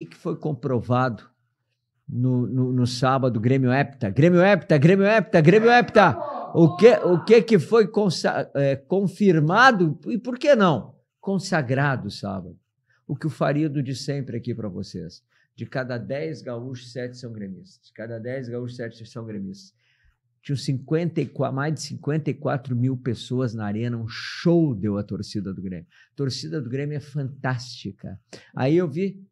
o que foi comprovado no, no, no, sábado, Grêmio Epta. Grêmio Epta, Grêmio Epta, Grêmio Epta. O que, o que, que foi é, confirmado e por que não? Consagrado sábado. O que o Farido de sempre aqui para vocês. De cada 10 gaúchos, 7 são gremistas. De cada 10 gaúchos, 7 são gremistas. Tinham 54, mais de 54 mil pessoas na arena, um show deu a torcida do Grêmio. A torcida do Grêmio é fantástica. Aí eu vi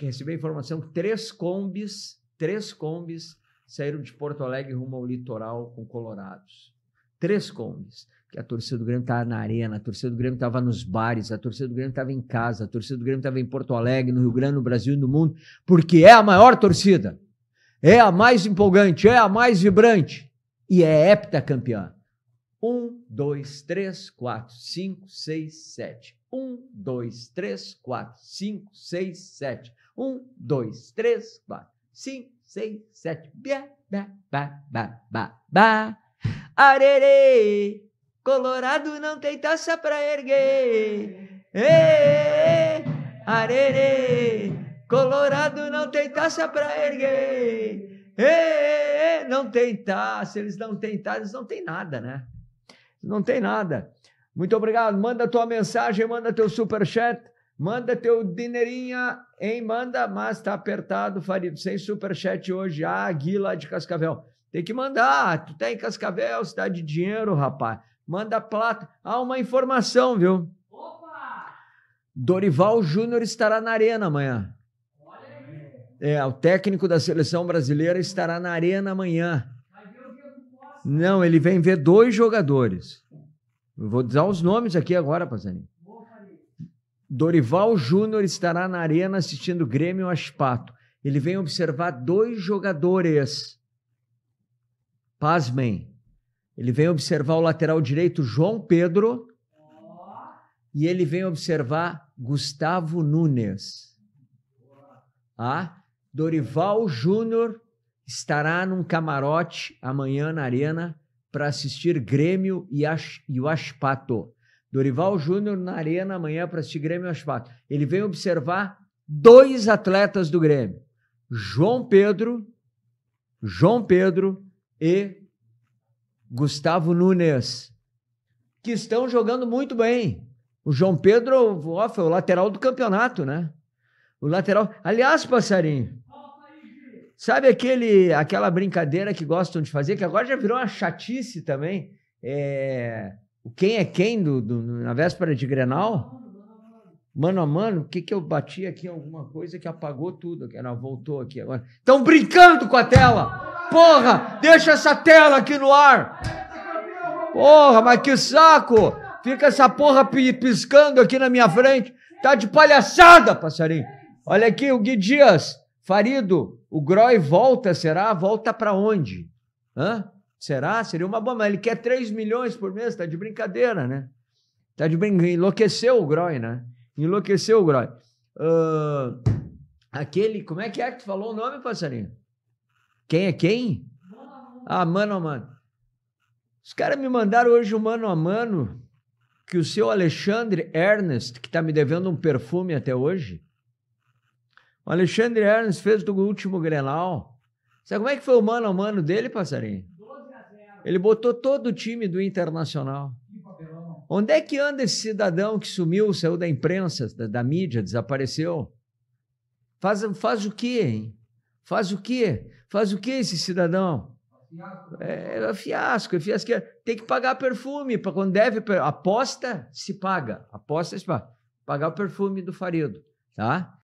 quem recebeu a informação, três combis, três combis saíram de Porto Alegre rumo ao litoral com colorados. Três combis. Que a torcida do Grêmio estava na arena, a torcida do Grêmio estava nos bares, a torcida do Grêmio estava em casa, a torcida do Grêmio estava em Porto Alegre, no Rio Grande, no Brasil e no mundo, porque é a maior torcida, é a mais empolgante, é a mais vibrante e é heptacampeã. 1, 2, 3, 4, 5, 6, 7. 1, 2, 3, 4, 5, 6, 7. 1, 2, 3, 4, 5, 6, 7. Bia, ba, ba, ba, ba, ba. Arerê, Colorado não tem taça pra erguer. Ê, arerê, Colorado não tem taça pra erguer. Ê, não tem taça, eles não têm taça, eles não têm nada, né? Não tem nada. Muito obrigado. Manda tua mensagem, manda teu super chat, manda teu dinheirinha, hein? Manda, mas tá apertado, Farido. Sem super chat hoje. Ah, Gui lá de Cascavel. Tem que mandar. Tu tá em Cascavel, cidade de dinheiro, rapaz. Manda plata. Ah, uma informação, viu? Opa! Dorival Júnior estará na arena amanhã. Olha aí. É, o técnico da seleção brasileira estará na arena amanhã. Não, ele vem ver dois jogadores. Eu vou dar os nomes aqui agora, Pazani. Dorival Júnior estará na arena assistindo Grêmio Aspato. Ele vem observar dois jogadores. Pasmem. Ele vem observar o lateral direito João Pedro e ele vem observar Gustavo Nunes. Ah, Dorival Júnior estará num camarote amanhã na Arena para assistir Grêmio e, As, e o Aspato. Dorival Júnior na Arena amanhã para assistir Grêmio e Aspato. Ele vem observar dois atletas do Grêmio: João Pedro, João Pedro e Gustavo Nunes, que estão jogando muito bem. O João Pedro ó, foi o lateral do campeonato, né? O lateral. Aliás, passarinho, Sabe aquele, aquela brincadeira que gostam de fazer, que agora já virou uma chatice também? É, quem é quem do, do, na véspera de Grenal? Mano a mano, o que, que eu bati aqui? em Alguma coisa que apagou tudo. Que ela voltou aqui agora. Estão brincando com a tela! Porra! Deixa essa tela aqui no ar! Porra, mas que saco! Fica essa porra piscando aqui na minha frente. Tá de palhaçada, passarinho. Olha aqui, o Gui Dias, Farido, o Groy volta, será? Volta para onde? Hã? Será? Seria uma boa, mas ele quer 3 milhões por mês, tá de brincadeira, né? Tá de brincadeira. Enlouqueceu o Groy, né? Enlouqueceu o Groy. Uh, aquele, como é que é que tu falou o nome, passarinho? Quem é quem? Ah, mano a mano. Os caras me mandaram hoje o mano a mano que o seu Alexandre Ernest, que tá me devendo um perfume até hoje, o Alexandre Hernes fez do último Grenal. Sabe como é que foi o mano a mano dele, passarinho? Ele botou todo o time do Internacional. Onde é que anda esse cidadão que sumiu, saiu da imprensa, da, da mídia, desapareceu? Faz, faz o quê, hein? Faz o quê? Faz o quê esse cidadão? É, é fiasco, é fiasco. Tem que pagar perfume. para quando deve, aposta, se paga. Aposta, se paga. Pagar o perfume do Farido, tá?